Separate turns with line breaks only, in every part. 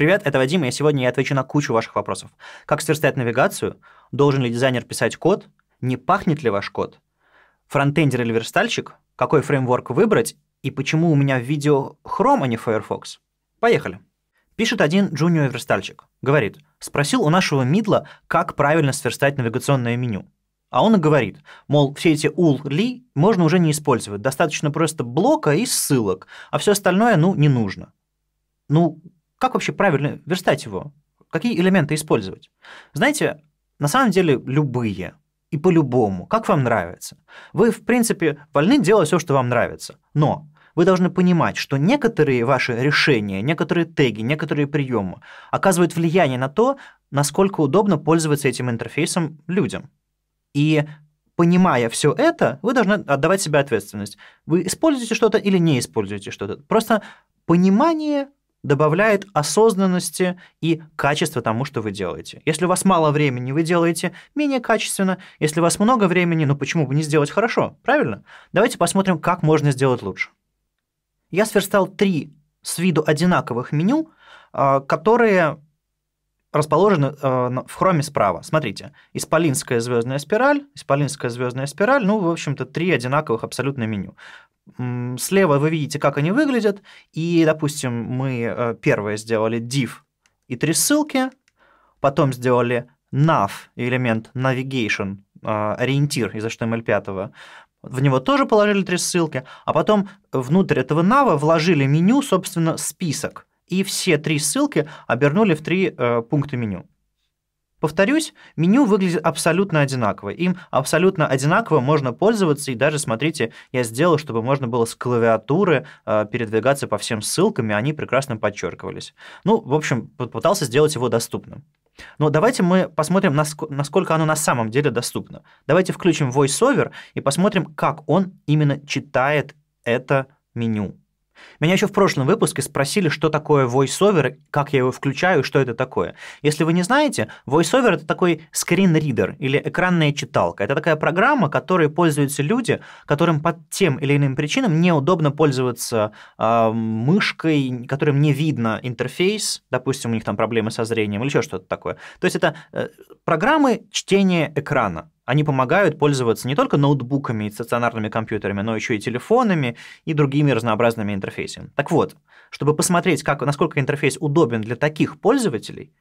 Привет, это Вадим, и сегодня я отвечу на кучу ваших вопросов. Как сверстать навигацию? Должен ли дизайнер писать код? Не пахнет ли ваш код? Фронтендер или верстальщик? Какой фреймворк выбрать? И почему у меня в видео Chrome, а не Firefox? Поехали. Пишет один джуниор-верстальщик. Говорит, спросил у нашего мидла, как правильно сверстать навигационное меню. А он и говорит, мол, все эти ул-ли можно уже не использовать, достаточно просто блока и ссылок, а все остальное, ну, не нужно. Ну, как вообще правильно верстать его? Какие элементы использовать? Знаете, на самом деле любые и по-любому, как вам нравится. Вы, в принципе, вольны делать все, что вам нравится. Но вы должны понимать, что некоторые ваши решения, некоторые теги, некоторые приемы оказывают влияние на то, насколько удобно пользоваться этим интерфейсом людям. И понимая все это, вы должны отдавать себе ответственность. Вы используете что-то или не используете что-то. Просто понимание добавляет осознанности и качества тому, что вы делаете. Если у вас мало времени, вы делаете менее качественно. Если у вас много времени, ну почему бы не сделать хорошо, правильно? Давайте посмотрим, как можно сделать лучше. Я сверстал три с виду одинаковых меню, а, которые расположены а, в хроме справа. Смотрите, исполинская звездная спираль, исполинская звездная спираль, ну, в общем-то, три одинаковых абсолютно меню. Слева вы видите, как они выглядят, и, допустим, мы э, первое сделали div и три ссылки, потом сделали nav, элемент navigation, э, ориентир из HTML5, эм в него тоже положили три ссылки, а потом внутрь этого нава вложили меню, собственно, список, и все три ссылки обернули в три э, пункта меню. Повторюсь, меню выглядит абсолютно одинаково. Им абсолютно одинаково можно пользоваться. И даже, смотрите, я сделал, чтобы можно было с клавиатуры э, передвигаться по всем ссылкам, и они прекрасно подчеркивались. Ну, в общем, попытался сделать его доступным. Но давайте мы посмотрим, насколько оно на самом деле доступно. Давайте включим VoiceOver и посмотрим, как он именно читает это меню. Меня еще в прошлом выпуске спросили, что такое VoiceOver, как я его включаю, что это такое. Если вы не знаете, VoiceOver – это такой скринридер или экранная читалка. Это такая программа, которой пользуются люди, которым по тем или иным причинам неудобно пользоваться э, мышкой, которым не видно интерфейс, допустим, у них там проблемы со зрением или еще что-то такое. То есть это э, программы чтения экрана. Они помогают пользоваться не только ноутбуками и стационарными компьютерами, но еще и телефонами и другими разнообразными интерфейсами. Так вот, чтобы посмотреть, как, насколько интерфейс удобен для таких пользователей,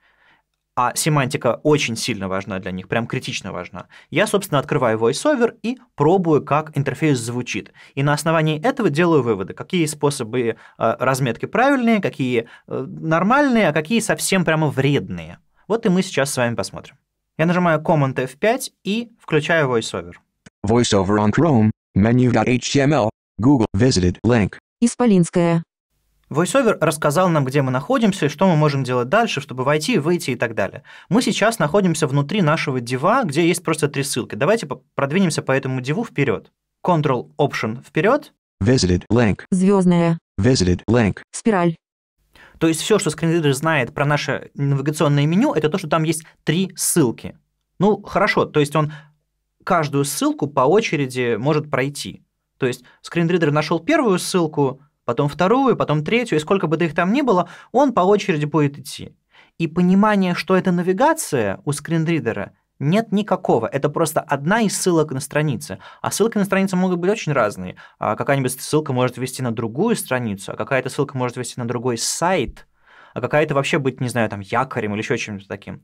а семантика очень сильно важна для них, прям критично важна. Я, собственно, открываю VoiceOver и пробую, как интерфейс звучит. И на основании этого делаю выводы, какие способы э, разметки правильные, какие э, нормальные, а какие совсем прямо вредные. Вот и мы сейчас с вами посмотрим. Я нажимаю Command F5 и включаю VoiceOver. VoiceOver on Chrome, menu.html, Google visited link. Исполинская. VoiceOver рассказал нам, где мы находимся и что мы можем делать дальше, чтобы войти, выйти и так далее. Мы сейчас находимся внутри нашего дива, где есть просто три ссылки. Давайте продвинемся по этому диву вперед. Ctrl Option вперед. Visited link. Звездная. Visited link. Спираль. То есть все, что скринридер знает про наше навигационное меню, это то, что там есть три ссылки. Ну, хорошо, то есть он каждую ссылку по очереди может пройти. То есть скринридер нашел первую ссылку, потом вторую, потом третью, и сколько бы их там ни было, он по очереди будет идти. И понимание, что это навигация у скринридера, нет никакого. Это просто одна из ссылок на странице. А ссылки на странице могут быть очень разные. А какая-нибудь ссылка может вести на другую страницу, а какая-то ссылка может вести на другой сайт, а какая-то вообще быть, не знаю, там, якорем или еще чем-то таким.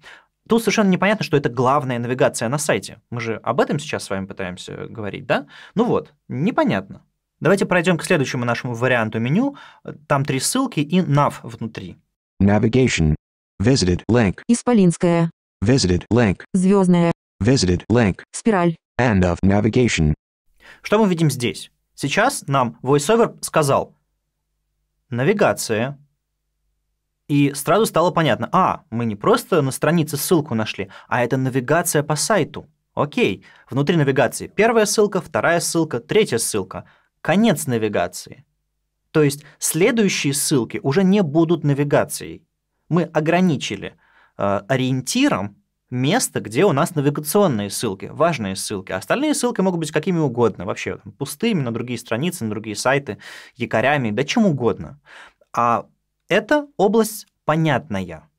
Тут совершенно непонятно, что это главная навигация на сайте. Мы же об этом сейчас с вами пытаемся говорить, да? Ну вот, непонятно. Давайте пройдем к следующему нашему варианту меню. Там три ссылки и nav внутри. Navigation. Visited link. Исполинская. Visited link. Звездная. Visited link. Спираль. End of navigation. Что мы видим здесь? Сейчас нам VoiceOver сказал навигация, и сразу стало понятно, а, мы не просто на странице ссылку нашли, а это навигация по сайту. Окей, внутри навигации первая ссылка, вторая ссылка, третья ссылка. Конец навигации. То есть следующие ссылки уже не будут навигацией. Мы ограничили – Э, ориентиром место, где у нас навигационные ссылки, важные ссылки. Остальные ссылки могут быть какими угодно, вообще там, пустыми, на другие страницы, на другие сайты, якорями, да чем угодно. А это область понятная.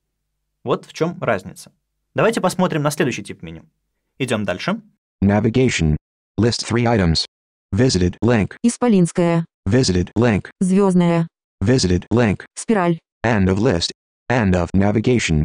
Вот в чем разница. Давайте посмотрим на следующий тип меню. Идем дальше. Navigation. List three items. Visited link. Исполинская. Visited link. Звездная. Visited link. Спираль. End of list. End of navigation.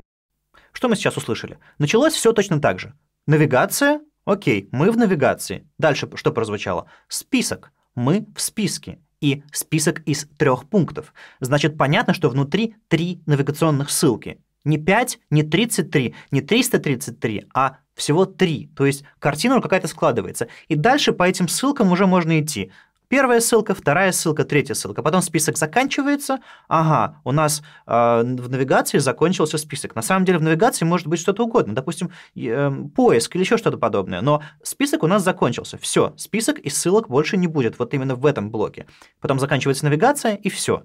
Что мы сейчас услышали? Началось все точно так же. Навигация, окей, мы в навигации. Дальше что прозвучало? Список, мы в списке. И список из трех пунктов. Значит, понятно, что внутри три навигационных ссылки. Не 5, не 33, не 333, а всего 3. То есть картина какая-то складывается. И дальше по этим ссылкам уже можно идти. Первая ссылка, вторая ссылка, третья ссылка. Потом список заканчивается. Ага, у нас э, в навигации закончился список. На самом деле в навигации может быть что-то угодно. Допустим, э, поиск или еще что-то подобное. Но список у нас закончился. Все, список и ссылок больше не будет. Вот именно в этом блоке. Потом заканчивается навигация и все.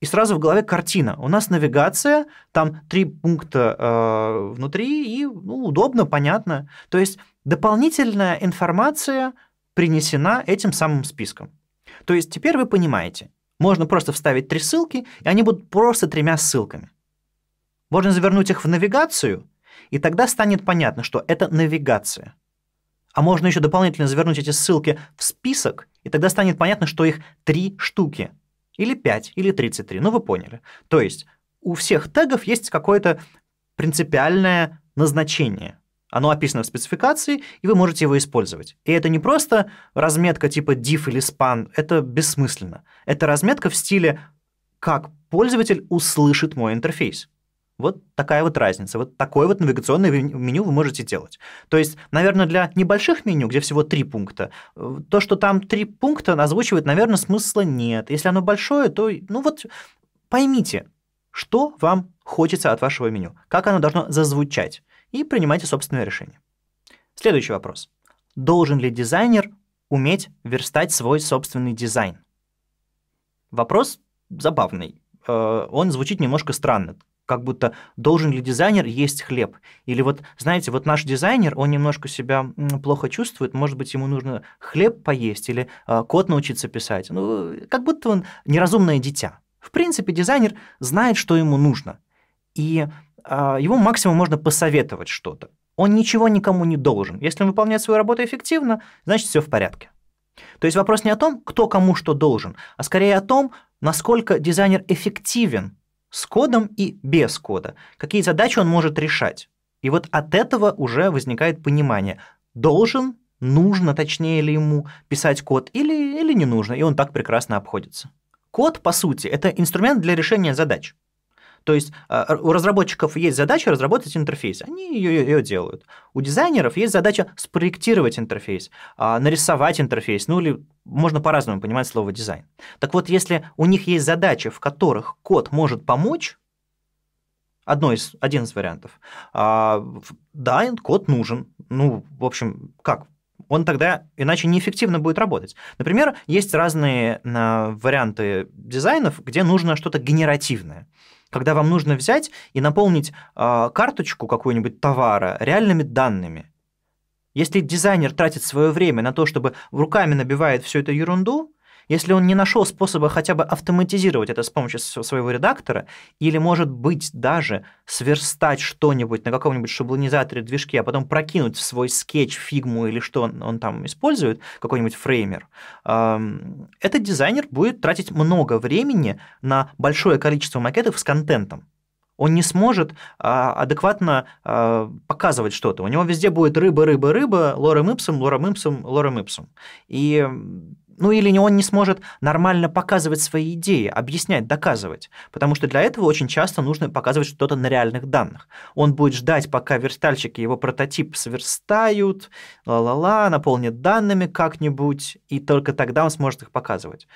И сразу в голове картина. У нас навигация, там три пункта э, внутри, и ну, удобно, понятно. То есть дополнительная информация принесена этим самым списком. То есть теперь вы понимаете, можно просто вставить три ссылки, и они будут просто тремя ссылками. Можно завернуть их в навигацию, и тогда станет понятно, что это навигация. А можно еще дополнительно завернуть эти ссылки в список, и тогда станет понятно, что их три штуки. Или 5, или 33, ну вы поняли. То есть у всех тегов есть какое-то принципиальное назначение – оно описано в спецификации, и вы можете его использовать. И это не просто разметка типа div или span, это бессмысленно. Это разметка в стиле «как пользователь услышит мой интерфейс». Вот такая вот разница. Вот такое вот навигационное меню вы можете делать. То есть, наверное, для небольших меню, где всего три пункта, э, то, что там три пункта озвучивает, наверное, смысла нет. Если оно большое, то, ну вот, поймите, что вам хочется от вашего меню, как оно должно зазвучать и принимайте собственное решение. Следующий вопрос. Должен ли дизайнер уметь верстать свой собственный дизайн? Вопрос забавный. Э, он звучит немножко странно как будто должен ли дизайнер есть хлеб. Или вот, знаете, вот наш дизайнер, он немножко себя плохо чувствует, может быть, ему нужно хлеб поесть или э, код научиться писать. Ну, как будто он неразумное дитя. В принципе, дизайнер знает, что ему нужно. И а, его максимум можно посоветовать что-то. Он ничего никому не должен. Если он выполняет свою работу эффективно, значит, все в порядке. То есть вопрос не о том, кто кому что должен, а скорее о том, насколько дизайнер эффективен с кодом и без кода, какие задачи он может решать. И вот от этого уже возникает понимание, должен, нужно, точнее ли ему писать код или, или не нужно, и он так прекрасно обходится. Код, по сути, это инструмент для решения задач. То есть а, у разработчиков есть задача разработать интерфейс, они ее, ее делают. У дизайнеров есть задача спроектировать интерфейс, а, нарисовать интерфейс, ну или можно по-разному понимать слово дизайн. Так вот, если у них есть задачи, в которых код может помочь, Одно из, один из вариантов. А, да, код нужен. Ну, в общем, как? он тогда иначе неэффективно будет работать. Например, есть разные варианты дизайнов, где нужно что-то генеративное когда вам нужно взять и наполнить э, карточку какую-нибудь товара реальными данными. Если дизайнер тратит свое время на то, чтобы руками набивает всю эту ерунду, если он не нашел способа хотя бы автоматизировать это с помощью своего редактора, или, может быть, даже сверстать что-нибудь на каком-нибудь шаблонизаторе движке, а потом прокинуть в свой скетч, фигму или что он, он там использует, какой-нибудь фреймер, эм, этот дизайнер будет тратить много времени на большое количество макетов с контентом он не сможет а, адекватно а, показывать что-то. У него везде будет рыба, рыба, рыба, лорем ипсом, лорем ипсом, лорем ипсом. И ну или не он не сможет нормально показывать свои идеи, объяснять, доказывать. Потому что для этого очень часто нужно показывать что-то на реальных данных. Он будет ждать, пока верстальщики его прототип сверстают, ла-ла-ла, наполнят данными как-нибудь, и только тогда он сможет их показывать.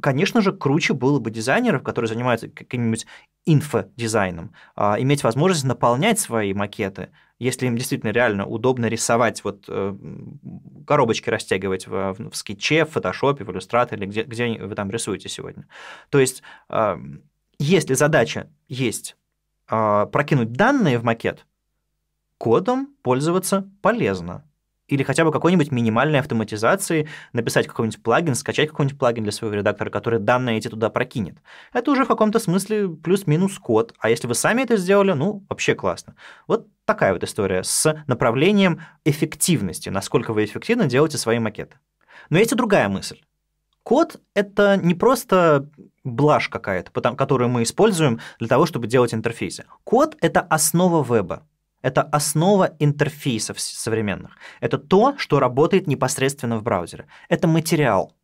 Конечно же, круче было бы дизайнеров, которые занимаются каким-нибудь инфодизайном, а, иметь возможность наполнять свои макеты если им действительно реально удобно рисовать, вот э, коробочки растягивать в, в скетче, в фотошопе, в иллюстраторе, где, где вы там рисуете сегодня. То есть, э, если задача есть э, прокинуть данные в макет, кодом пользоваться полезно. Или хотя бы какой-нибудь минимальной автоматизации, написать какой-нибудь плагин, скачать какой-нибудь плагин для своего редактора, который данные эти туда прокинет. Это уже в каком-то смысле плюс-минус код. А если вы сами это сделали, ну, вообще классно. Вот такая вот история с направлением эффективности, насколько вы эффективно делаете свои макеты. Но есть и другая мысль. Код — это не просто блажь какая-то, которую мы используем для того, чтобы делать интерфейсы. Код — это основа веба. Это основа интерфейсов современных. Это то, что работает непосредственно в браузере. Это материал.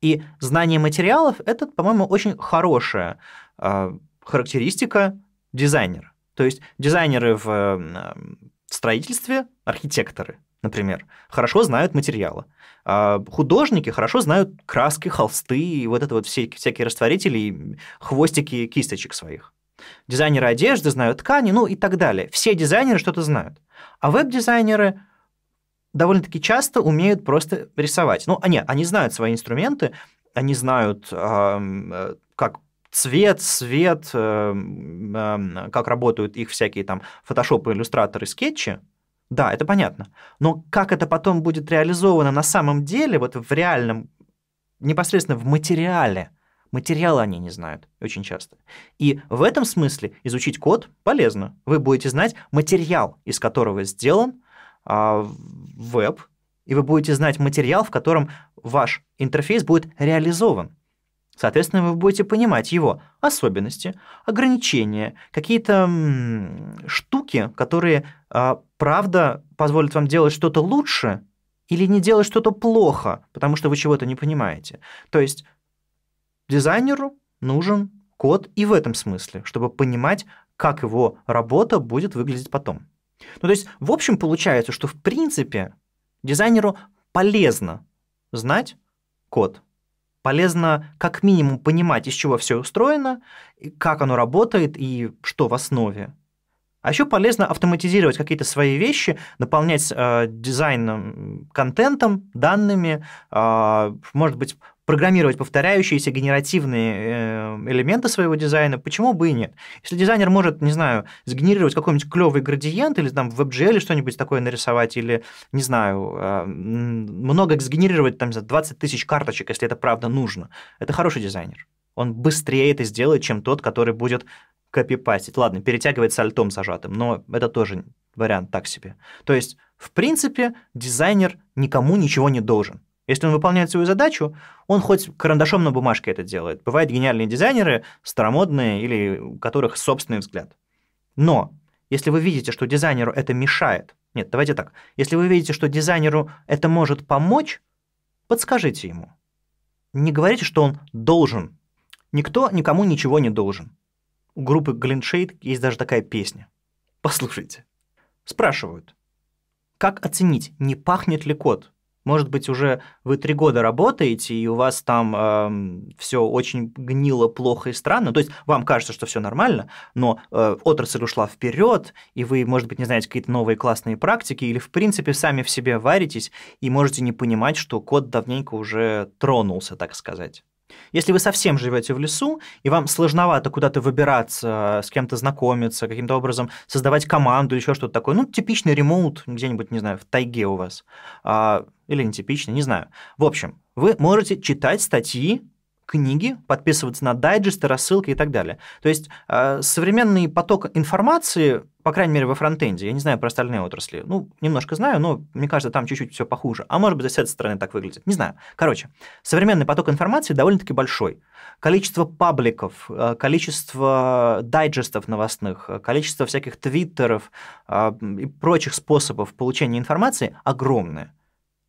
И знание материалов — это, по-моему, очень хорошая э, характеристика дизайнера. То есть дизайнеры эм, в, строительстве, архитекторы, например, хорошо знают материалы. А художники хорошо знают краски, холсты и вот это вот все, всякие растворители и хвостики кисточек своих. Дизайнеры одежды знают ткани, ну и так далее. Все дизайнеры что-то знают. А веб-дизайнеры довольно-таки часто умеют просто рисовать. Ну, они, а они знают свои инструменты, они знают, эм, э, как цвет, свет, э, эм, как работают их всякие там фотошопы, иллюстраторы, скетчи, да, это понятно. Но как это потом будет реализовано на самом деле, вот в реальном, непосредственно в материале, материалы они не знают очень часто. И в этом смысле изучить код полезно. Вы будете знать материал, из которого сделан а, веб, и вы будете знать материал, в котором ваш интерфейс будет реализован. Соответственно, вы будете понимать его особенности, ограничения, какие-то штуки, которые, а, правда, позволят вам делать что-то лучше или не делать что-то плохо, потому что вы чего-то не понимаете. То есть дизайнеру нужен код и в этом смысле, чтобы понимать, как его работа будет выглядеть потом. Ну, то есть, в общем, получается, что в принципе дизайнеру полезно знать код, полезно как минимум понимать, из чего все устроено, как оно работает и что в основе. А еще полезно автоматизировать какие-то свои вещи, наполнять э, дизайном, контентом, данными, э, может быть, программировать повторяющиеся генеративные э, элементы своего дизайна, почему бы и нет? Если дизайнер может, не знаю, сгенерировать какой-нибудь клевый градиент или там в WebGL что-нибудь такое нарисовать, или, не знаю, э, много сгенерировать там за 20 тысяч карточек, если это правда нужно, это хороший дизайнер. Он быстрее это сделает, чем тот, который будет копипастить. Ладно, перетягивать сальтом сажатым, но это тоже вариант так себе. То есть, в принципе, дизайнер никому ничего не должен. Если он выполняет свою задачу, он хоть карандашом на бумажке это делает. Бывают гениальные дизайнеры, старомодные, или у которых собственный взгляд. Но если вы видите, что дизайнеру это мешает, нет, давайте так, если вы видите, что дизайнеру это может помочь, подскажите ему. Не говорите, что он должен. Никто никому ничего не должен. У группы Глиншейд есть даже такая песня. Послушайте. Спрашивают, как оценить, не пахнет ли кот? Может быть, уже вы три года работаете, и у вас там э, все очень гнило, плохо и странно. То есть вам кажется, что все нормально, но э, отрасль ушла вперед, и вы, может быть, не знаете какие-то новые классные практики, или, в принципе, сами в себе варитесь и можете не понимать, что код давненько уже тронулся, так сказать. Если вы совсем живете в лесу, и вам сложновато куда-то выбираться, с кем-то знакомиться, каким-то образом создавать команду или еще что-то такое, ну, типичный ремоут где-нибудь, не знаю, в тайге у вас, а, или нетипичный, не знаю. В общем, вы можете читать статьи, книги, подписываться на дайджесты, рассылки и так далее. То есть э, современный поток информации, по крайней мере, во фронтенде, я не знаю про остальные отрасли, ну, немножко знаю, но мне кажется, там чуть-чуть все похуже. А может быть, с этой стороны так выглядит, не знаю. Короче, современный поток информации довольно-таки большой. Количество пабликов, э, количество дайджестов новостных, э, количество всяких твиттеров э, и прочих способов получения информации огромное.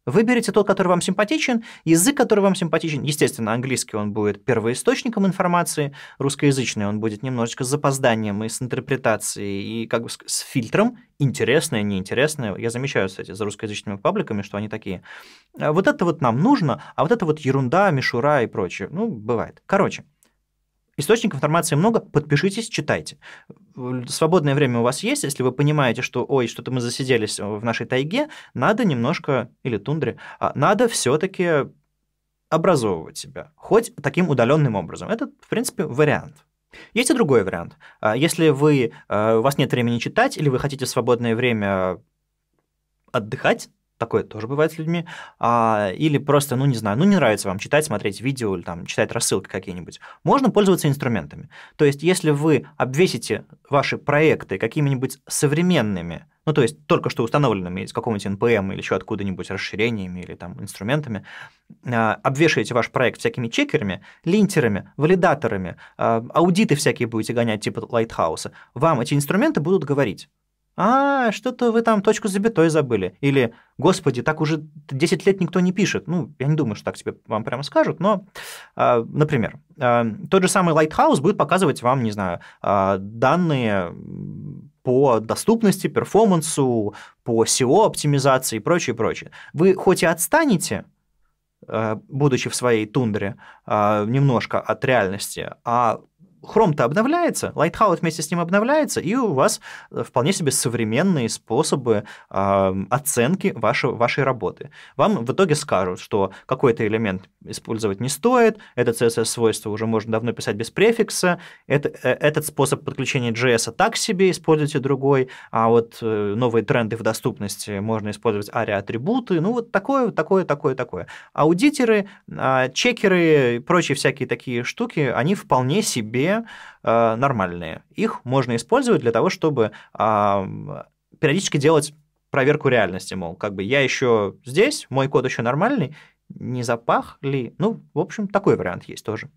Выберите тот, который вам симпатичен, язык, который вам симпатичен. Естественно, английский он будет первоисточником информации, русскоязычный он будет немножечко с запозданием и с интерпретацией, и как бы с фильтром, интересное, неинтересное. Я замечаю, кстати, за русскоязычными пабликами, что они такие. «А вот это вот нам нужно, а вот это вот ерунда, мишура и прочее. Ну, бывает. Короче, Источников информации много, подпишитесь, читайте. Э, свободное время у вас есть, если вы понимаете, что, ой, что-то мы засиделись э, в нашей тайге, надо немножко, или тундре, а, надо все-таки образовывать себя, хоть таким удаленным образом. Это, в принципе, вариант. Есть и другой вариант. А, если вы, э, у вас нет времени читать, или вы хотите в свободное время отдыхать, такое тоже бывает с людьми, а, или просто, ну, не знаю, ну, не нравится вам читать, смотреть видео или там читать рассылки какие-нибудь, можно пользоваться инструментами. То есть, если вы обвесите ваши проекты какими-нибудь современными, ну, то есть только что установленными из какого-нибудь NPM или еще откуда-нибудь расширениями или там инструментами, а, обвешиваете ваш проект всякими чекерами, линтерами, валидаторами, а, аудиты всякие будете гонять типа лайтхауса, вам эти инструменты будут говорить, «А, что-то вы там точку с забыли». Или «Господи, так уже 10 лет никто не пишет». Ну, я не думаю, что так тебе вам прямо скажут, но, э, например, э, тот же самый Lighthouse будет показывать вам, не знаю, э, данные по доступности, перформансу, по SEO-оптимизации и прочее, прочее. Вы хоть и отстанете, будучи в своей тундре, немножко от реальности, а Chrome-то обновляется, Lighthouse вместе с ним обновляется, и у вас э, вполне себе современные способы э, оценки вашей, вашей работы. Вам в итоге скажут, что какой-то элемент использовать не стоит, это CSS-свойство уже можно давно писать без префикса, это, э, этот способ подключения JS -а так себе, используйте другой, а вот э, новые тренды в доступности можно использовать ARIA-атрибуты, ну вот такое, такое, такое, такое. Аудитеры, э, чекеры и прочие всякие такие штуки, они вполне себе вполне э, нормальные. Их можно использовать для того, чтобы периодически делать проверку реальности, мол, как бы я еще здесь, мой код еще нормальный, не запах ли? Ну, в общем, такой вариант есть тоже.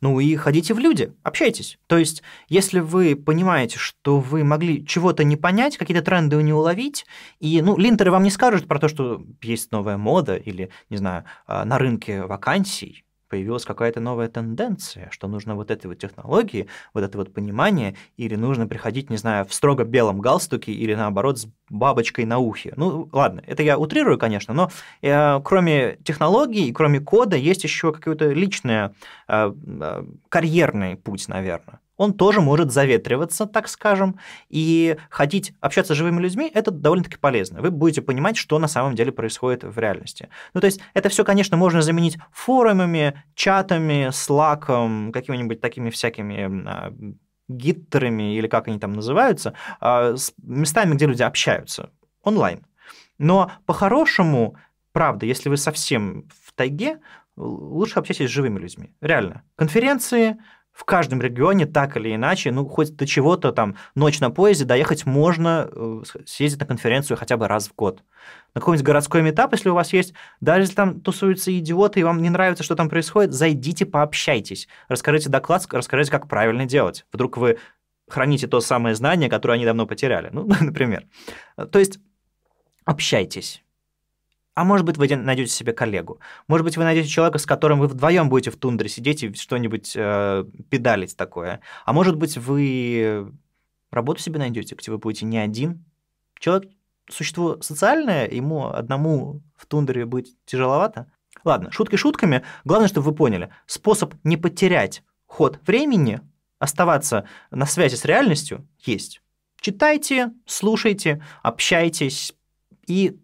Ну и ходите в люди, общайтесь. То есть, если вы понимаете, что вы могли чего-то не понять, какие-то тренды не уловить, и, ну, линтеры вам не скажут про то, что есть новая мода или, не знаю, э, на рынке вакансий, появилась какая-то новая тенденция, что нужно вот этой вот технологии, вот это вот понимание, или нужно приходить, не знаю, в строго белом галстуке, или наоборот с бабочкой на ухе. Ну, ладно, это я утрирую, конечно, но э, кроме технологий, кроме кода, есть еще какой-то личный э, э, карьерный путь, наверное он тоже может заветриваться, так скажем, и ходить, общаться с живыми людьми, это довольно-таки полезно. Вы будете понимать, что на самом деле происходит в реальности. Ну, то есть это все, конечно, можно заменить форумами, чатами, слаком, какими-нибудь такими всякими а, гиттерами или как они там называются, а, с местами, где люди общаются онлайн. Но по-хорошему, правда, если вы совсем в тайге, лучше общайтесь с живыми людьми. Реально. Конференции, в каждом регионе так или иначе, ну, хоть до чего-то там ночь на поезде доехать можно, э, съездить на конференцию хотя бы раз в год. На какой-нибудь городской метап, если у вас есть, даже если там тусуются идиоты, и вам не нравится, что там происходит, зайдите, пообщайтесь, расскажите доклад, расскажите, как правильно делать. Вдруг вы храните то самое знание, которое они давно потеряли, ну, например. Э, то есть общайтесь а может быть, вы найдете себе коллегу. Может быть, вы найдете человека, с которым вы вдвоем будете в тундре сидеть и что-нибудь э, педалить такое. А может быть, вы работу себе найдете, где вы будете не один. Человек существо социальное, ему одному в тундре быть тяжеловато. Ладно, шутки шутками. Главное, чтобы вы поняли, способ не потерять ход времени, оставаться на связи с реальностью есть. Читайте, слушайте, общайтесь и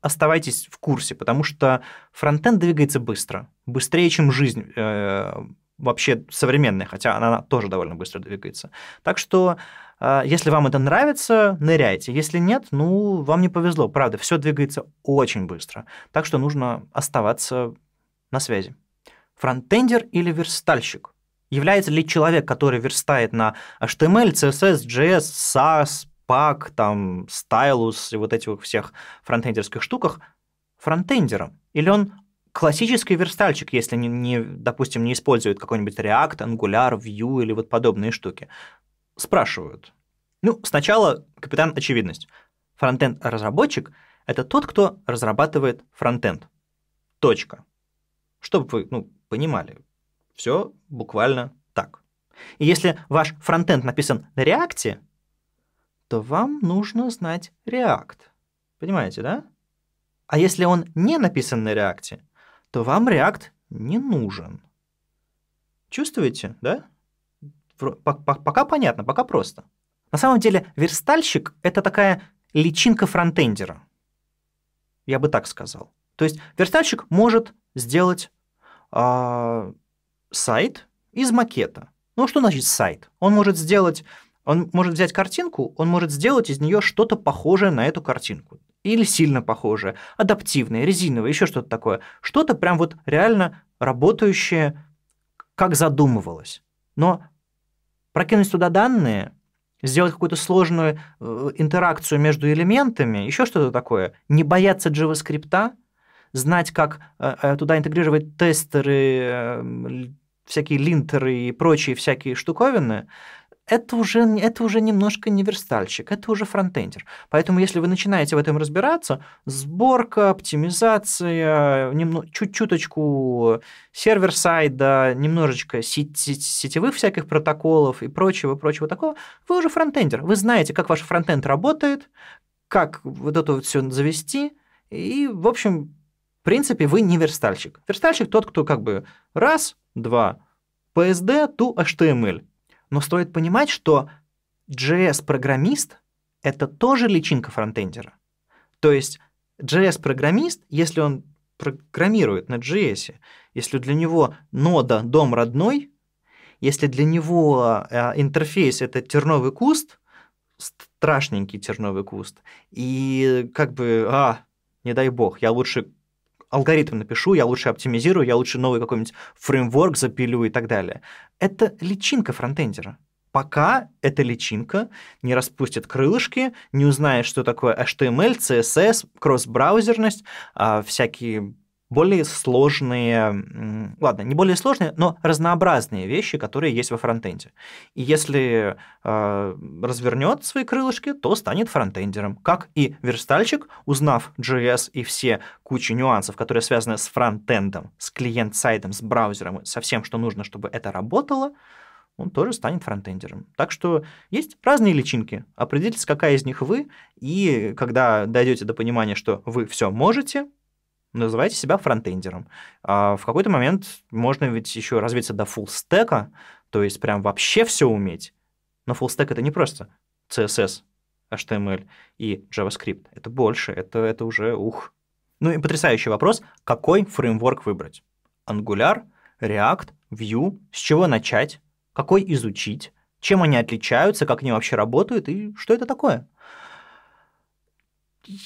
оставайтесь в курсе, потому что фронтенд двигается быстро, быстрее, чем жизнь э, вообще современная, хотя она, она тоже довольно быстро двигается. Так что, э, если вам это нравится, ныряйте. Если нет, ну, вам не повезло. Правда, все двигается очень быстро. Так что нужно оставаться на связи. Фронтендер или верстальщик? Является ли человек, который верстает на HTML, CSS, JS, SAS, пак, там, стайлус и вот этих всех фронтендерских штуках фронтендером? Или он классический верстальщик, если, не, не, допустим, не использует какой-нибудь React, Angular, Vue или вот подобные штуки? Спрашивают. Ну, сначала капитан очевидность. Фронтенд-разработчик — это тот, кто разрабатывает фронтенд. Точка. Чтобы вы ну, понимали, все буквально так. И если ваш фронтенд написан на React, то вам нужно знать React. Понимаете, да? А если он не написан на React, то вам React не нужен. Чувствуете, да? Пока понятно, пока просто. На самом деле верстальщик — это такая личинка фронтендера. Я бы так сказал. То есть верстальщик может сделать э, сайт из макета. Ну, что значит сайт? Он может сделать он может взять картинку, он может сделать из нее что-то похожее на эту картинку. Или сильно похожее, адаптивное, резиновое, еще что-то такое. Что-то прям вот реально работающее, как задумывалось. Но прокинуть туда данные, сделать какую-то сложную э, интеракцию между элементами, еще что-то такое, не бояться JavaScript, знать, как э, э, туда интегрировать тестеры, всякие линтеры и прочие всякие штуковины – это уже, это уже немножко не верстальщик, это уже фронтендер. Поэтому, если вы начинаете в этом разбираться, сборка, оптимизация, немно, чуть чуточку сервер-сайда, немножечко сетевых всяких протоколов и прочего, прочего такого, вы уже фронтендер. Вы знаете, как ваш фронтенд работает, как вот это вот все завести, и, в общем, в принципе, вы не верстальщик. Верстальщик тот, кто как бы раз, два, PSD to HTML но стоит понимать, что JS-программист — это тоже личинка фронтендера. То есть JS-программист, если он программирует на JS, если для него нода — дом родной, если для него э, интерфейс — это терновый куст, страшненький терновый куст, и как бы, а, не дай бог, я лучше алгоритм напишу, я лучше оптимизирую, я лучше новый какой-нибудь фреймворк запилю и так далее. Это личинка фронтендера. Пока эта личинка не распустит крылышки, не узнает, что такое HTML, CSS, кросс-браузерность, а всякие более сложные, ладно, не более сложные, но разнообразные вещи, которые есть во фронтенде. И если э, развернет свои крылышки, то станет фронтендером. Как и верстальщик, узнав JS и все кучу нюансов, которые связаны с фронтендом, с клиент-сайтом, с браузером, со всем, что нужно, чтобы это работало, он тоже станет фронтендером. Так что есть разные личинки. Определитесь, какая из них вы, и когда дойдете до понимания, что вы все можете, называете себя фронтендером. А в какой-то момент можно ведь еще развиться до фуллстека, то есть прям вообще все уметь. Но фуллстек это не просто CSS, HTML и JavaScript. Это больше, это, это уже ух. Ну и потрясающий вопрос, какой фреймворк выбрать? Angular, React, Vue, с чего начать, какой изучить, чем они отличаются, как они вообще работают и что это такое?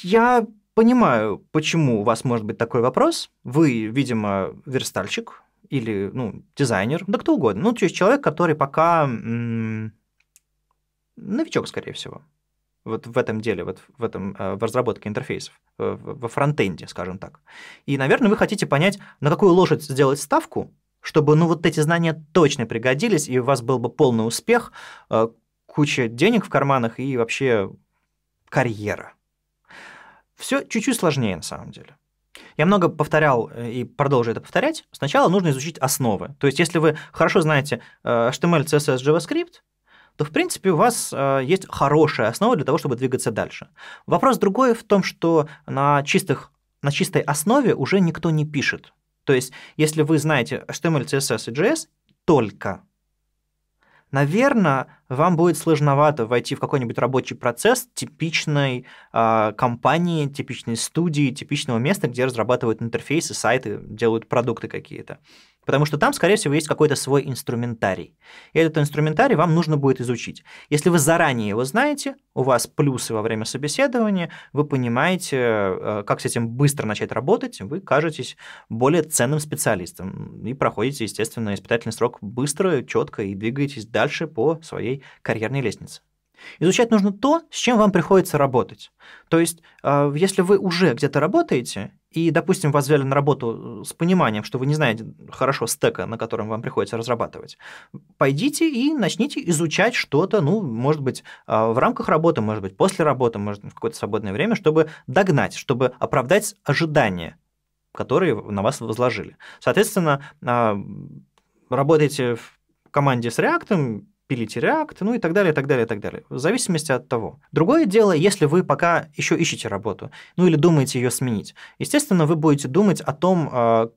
Я понимаю, почему у вас может быть такой вопрос. Вы, видимо, верстальщик или ну, дизайнер, да кто угодно. Ну, то есть человек, который пока новичок, скорее всего, вот в этом деле, вот в, этом, э, в разработке интерфейсов, э, во фронтенде, скажем так. И, наверное, вы хотите понять, на какую лошадь сделать ставку, чтобы ну, вот эти знания точно пригодились, и у вас был бы полный успех, э, куча денег в карманах и вообще карьера. Все чуть-чуть сложнее на самом деле. Я много повторял э, и продолжу это повторять. Сначала нужно изучить основы. То есть, если вы хорошо знаете э, HTML, CSS, JavaScript, то, в принципе, у вас э, есть хорошая основа для того, чтобы двигаться дальше. Вопрос другой в том, что на, чистых, на чистой основе уже никто не пишет. То есть, если вы знаете HTML, CSS и JS только, наверное, вам будет сложновато войти в какой-нибудь рабочий процесс типичной э, компании, типичной студии, типичного места, где разрабатывают интерфейсы, сайты, делают продукты какие-то. Потому что там, скорее всего, есть какой-то свой инструментарий. И этот инструментарий вам нужно будет изучить. Если вы заранее его знаете, у вас плюсы во время собеседования, вы понимаете, э, как с этим быстро начать работать, вы кажетесь более ценным специалистом и проходите, естественно, испытательный срок быстро, четко и двигаетесь дальше по своей карьерной лестнице. Изучать нужно то, с чем вам приходится работать. То есть, э, если вы уже где-то работаете, и, допустим, вас взяли на работу э, с пониманием, что вы не знаете хорошо стека, на котором вам приходится разрабатывать, пойдите и начните изучать что-то, ну, может быть, э, в рамках работы, может быть, после работы, может, в какое-то свободное время, чтобы догнать, чтобы оправдать ожидания, которые на вас возложили. Соответственно, э, работаете в команде с React, пилите React, ну и так далее, так далее, так далее. В зависимости от того. Другое дело, если вы пока еще ищете работу, ну или думаете ее сменить. Естественно, вы будете думать о том, а,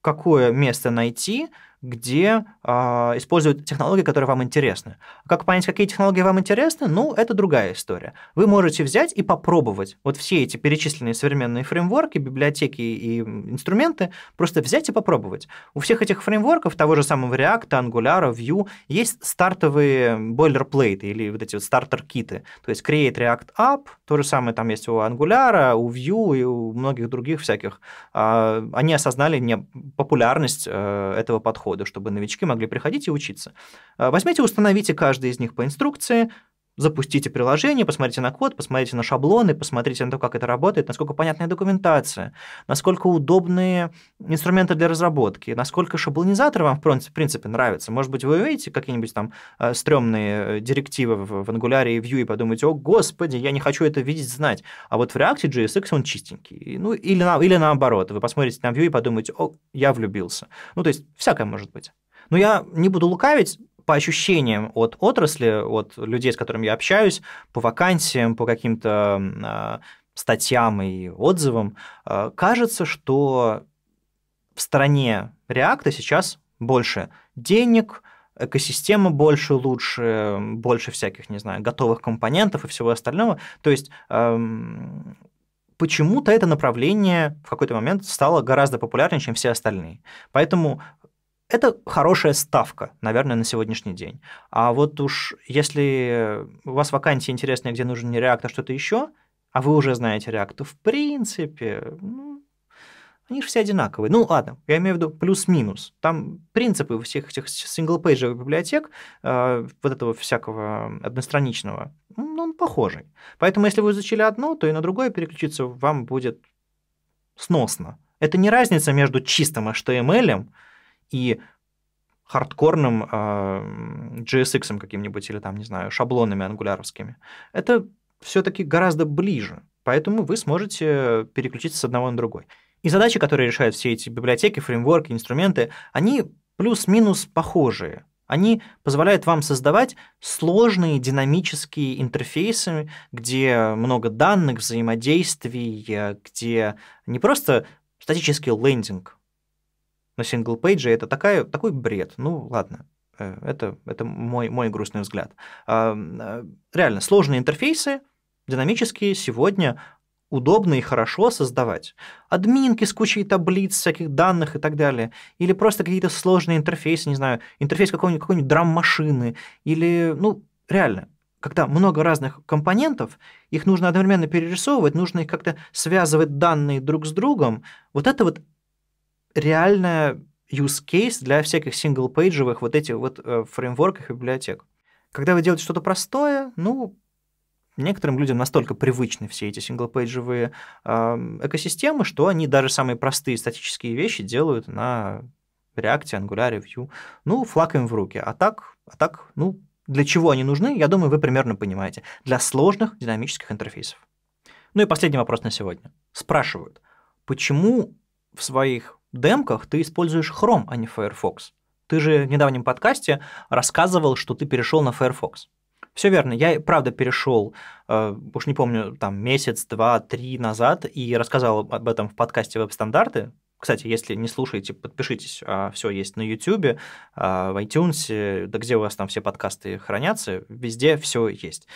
какое место найти, где а, используют технологии, которые вам интересны. Как понять, какие технологии вам интересны? Ну, это другая история. Вы можете взять и попробовать вот все эти перечисленные современные фреймворки, библиотеки и инструменты, просто взять и попробовать. У всех этих фреймворков, того же самого React, Angular, Vue, есть стартовые бойлерплейты или вот эти вот стартер-киты. То есть Create React App, то же самое там есть у Angular, у Vue и у многих других всяких. А, они осознали не популярность а, этого подхода подхода, чтобы новички могли приходить и учиться. А, возьмите, установите каждый из них по инструкции, запустите приложение, посмотрите на код, посмотрите на шаблоны, посмотрите на то, как это работает, насколько понятная документация, насколько удобные инструменты для разработки, насколько шаблонизатор вам, в принципе, нравится. Может быть, вы увидите какие-нибудь там э, стрёмные э, директивы в Angular и Vue и подумаете, о, господи, я не хочу это видеть, знать. А вот в React JSX он чистенький. Ну, или, на, или наоборот, вы посмотрите на Vue и подумаете, о, я влюбился. Ну, то есть, всякое может быть. Но я не буду лукавить, по ощущениям от отрасли, от людей, с которыми я общаюсь, по вакансиям, по каким-то а, статьям и отзывам, э, кажется, что в стране реакта сейчас больше денег, экосистема больше, лучше, больше всяких, не знаю, готовых компонентов и всего остального. То есть эм, почему-то это направление в какой-то момент стало гораздо популярнее, чем все остальные. Поэтому это хорошая ставка, наверное, на сегодняшний день. А вот уж если у вас вакансия интересная, где нужен не React, а что-то еще, а вы уже знаете React, то в принципе, ну, они же все одинаковые. Ну ладно, я имею в виду плюс-минус. Там принципы всех этих синглпейджевых библиотек, э, вот этого всякого одностраничного, ну, он похожий. Поэтому если вы изучили одно, то и на другое переключиться вам будет сносно. Это не разница между чистым HTML и хардкорным э, а, JSX каким-нибудь или там, не знаю, шаблонами ангуляровскими. Это все-таки гораздо ближе, поэтому вы сможете переключиться с одного на другой. И задачи, которые решают все эти библиотеки, фреймворки, инструменты, они плюс-минус похожие. Они позволяют вам создавать сложные динамические интерфейсы, где много данных, взаимодействий, где не просто статический лендинг на сингл-пейджи это такая, такой бред. Ну, ладно, э, это, это мой, мой грустный взгляд. А, а, реально, сложные интерфейсы, динамические, сегодня удобно и хорошо создавать. Админки с кучей таблиц, всяких данных и так далее. Или просто какие-то сложные интерфейсы, не знаю, интерфейс какой-нибудь, какой-нибудь драм-машины. Или, ну, реально, когда много разных компонентов, их нужно одновременно перерисовывать, нужно их как-то связывать данные друг с другом. Вот это вот реально use case для всяких сингл-пейджевых вот этих вот э, фреймворков и библиотек. Когда вы делаете что-то простое, ну, некоторым людям настолько привычны все эти сингл-пейджевые э, экосистемы, что они даже самые простые статические вещи делают на React, Angular, Vue. Ну, флаг им в руки. А так, а так, ну, для чего они нужны, я думаю, вы примерно понимаете. Для сложных динамических интерфейсов. Ну и последний вопрос на сегодня. Спрашивают, почему в своих демках ты используешь Chrome, а не Firefox. Ты же в недавнем подкасте рассказывал, что ты перешел на Firefox. Все верно, я правда перешел, э, уж не помню, там месяц, два, три назад и рассказал об этом в подкасте «Веб-стандарты». Кстати, если не слушаете, подпишитесь, э, а, все есть на YouTube, э, в iTunes, да где у вас там все подкасты хранятся, везде все есть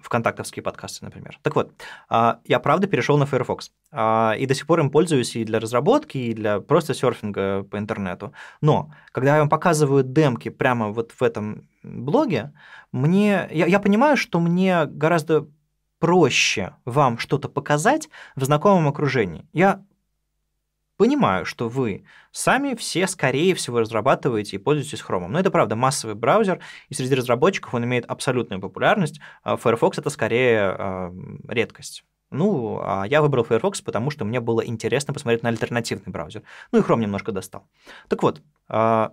вконтактовские подкасты, например. Так вот, а, я правда перешел на Firefox. А, и до сих пор им пользуюсь и для разработки, и для просто серфинга по интернету. Но, когда я вам показываю демки прямо вот в этом блоге, мне, я, я понимаю, что мне гораздо проще вам что-то показать в знакомом окружении. Я Понимаю, что вы сами все, скорее всего, разрабатываете и пользуетесь Chrome. Но это правда массовый браузер, и среди разработчиков он имеет абсолютную популярность. А Firefox это скорее э, редкость. Ну, а я выбрал Firefox, потому что мне было интересно посмотреть на альтернативный браузер. Ну и Chrome немножко достал. Так вот, э,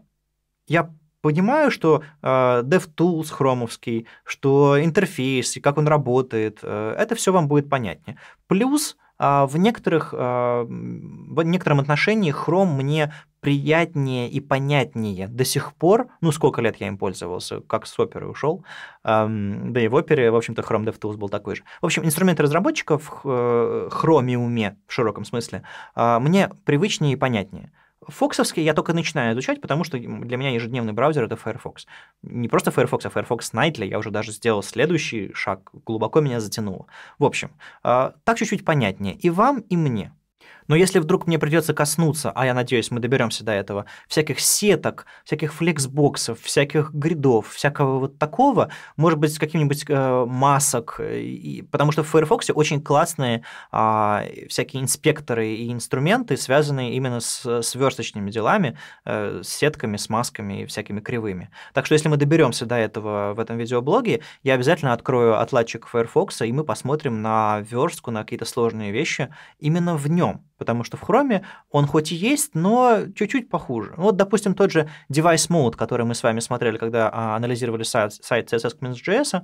я понимаю, что э, DevTools хромовский, что интерфейс и как он работает, э, это все вам будет понятнее. Плюс а в, некоторых, а, в некотором отношении Chrome мне приятнее и понятнее до сих пор, ну, сколько лет я им пользовался, как с оперы ушел, эм, да и в опере, в общем-то, Chrome DevTools был такой же. В общем, инструменты разработчиков э, Chrome и уме, в широком смысле, э, мне привычнее и понятнее. Фоксовский я только начинаю изучать, потому что для меня ежедневный браузер — это Firefox. Не просто Firefox, а Firefox Nightly. Я уже даже сделал следующий шаг, глубоко меня затянуло. В общем, а, так чуть-чуть понятнее и вам, и мне. Но если вдруг мне придется коснуться, а я надеюсь, мы доберемся до этого, всяких сеток, всяких флексбоксов, всяких гридов, всякого вот такого, может быть, каких-нибудь э, масок, э, и, потому что в Firefox очень классные э, всякие инспекторы и инструменты, связанные именно с, с делами, э, с сетками, с масками и всякими кривыми. Так что если мы доберемся до этого в этом видеоблоге, я обязательно открою отладчик Firefox, и мы посмотрим на верстку, на какие-то сложные вещи именно в нем потому что в Chrome он хоть и есть, но чуть-чуть похуже. Ну, вот, допустим, тот же Device Mode, который мы с вами смотрели, когда а, анализировали сайт, сайт CSS.js,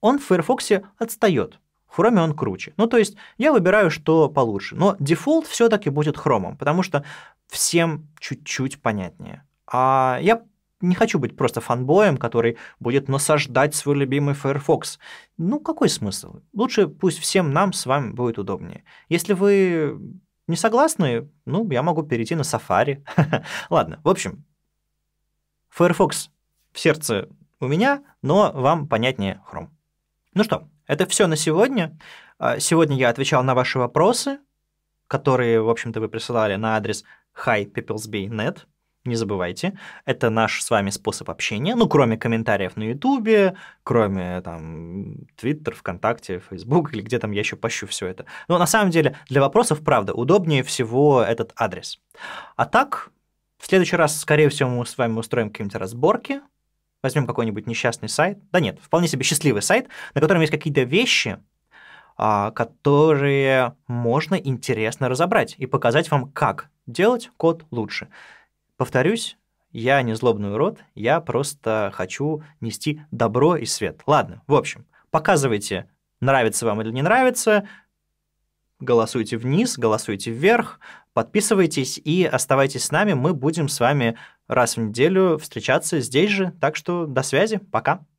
он в Firefox отстает. В Chrome он круче. Ну, то есть я выбираю, что получше. Но дефолт все-таки будет хромом, потому что всем чуть-чуть понятнее. А я не хочу быть просто фанбоем, который будет насаждать свой любимый Firefox. Ну, какой смысл? Лучше пусть всем нам с вами будет удобнее. Если вы не согласны? Ну, я могу перейти на Safari. Ладно, в общем, Firefox в сердце у меня, но вам понятнее Chrome. Ну что, это все на сегодня. А, сегодня я отвечал на ваши вопросы, которые, в общем-то, вы присылали на адрес hipeopplesby.net не забывайте. Это наш с вами способ общения. Ну, кроме комментариев на Ютубе, кроме там Твиттер, ВКонтакте, Фейсбук или где там я еще пощу все это. Но на самом деле для вопросов, правда, удобнее всего этот адрес. А так, в следующий раз, скорее всего, мы с вами устроим какие-нибудь разборки, возьмем какой-нибудь несчастный сайт. Да нет, вполне себе счастливый сайт, на котором есть какие-то вещи, а, которые можно интересно разобрать и показать вам, как делать код лучше. Повторюсь, я не злобный урод, я просто хочу нести добро и свет. Ладно, в общем, показывайте, нравится вам или не нравится, голосуйте вниз, голосуйте вверх, подписывайтесь и оставайтесь с нами. Мы будем с вами раз в неделю встречаться здесь же. Так что до связи, пока.